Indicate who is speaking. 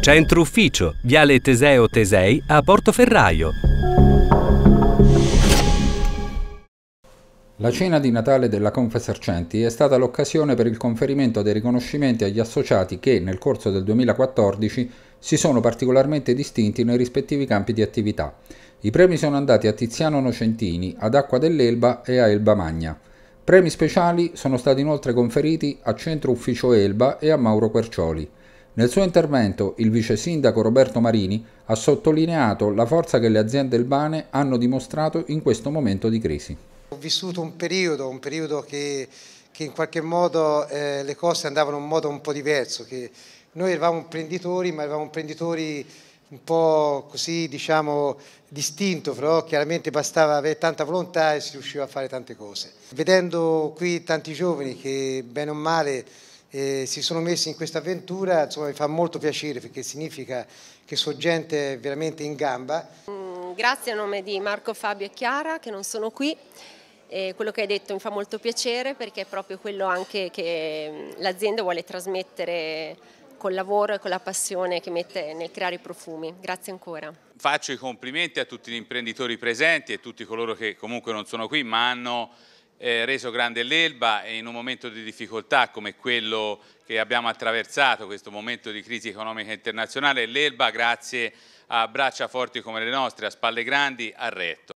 Speaker 1: Centro Ufficio, Viale Teseo Tesei a Portoferraio. La
Speaker 2: cena di Natale della Confesercenti è stata l'occasione per il conferimento dei riconoscimenti agli associati che, nel corso del 2014, si sono particolarmente distinti nei rispettivi campi di attività. I premi sono andati a Tiziano Nocentini, ad Acqua dell'Elba e a Elba Magna. Premi speciali sono stati inoltre conferiti a Centro Ufficio Elba e a Mauro Quercioli. Nel suo intervento il vice sindaco Roberto Marini ha sottolineato la forza che le aziende urbane hanno dimostrato in questo momento di crisi.
Speaker 3: Ho vissuto un periodo, un periodo che, che in qualche modo eh, le cose andavano in un modo un po' diverso, che noi eravamo imprenditori ma eravamo imprenditori un po' così diciamo distinto, però chiaramente bastava avere tanta volontà e si riusciva a fare tante cose. Vedendo qui tanti giovani che bene o male eh, si sono messi in questa avventura, insomma mi fa molto piacere perché significa che sono gente veramente in gamba.
Speaker 4: Mm, grazie a nome di Marco, Fabio e Chiara che non sono qui. E quello che hai detto mi fa molto piacere perché è proprio quello anche che mm, l'azienda vuole trasmettere col lavoro e con la passione che mette nel creare i profumi. Grazie ancora.
Speaker 1: Faccio i complimenti a tutti gli imprenditori presenti e a tutti coloro che comunque non sono qui ma hanno eh, reso grande l'Elba e in un momento di difficoltà come quello che abbiamo attraversato, questo momento di crisi economica internazionale, l'Elba grazie a braccia forti come le nostre, a spalle grandi, ha retto.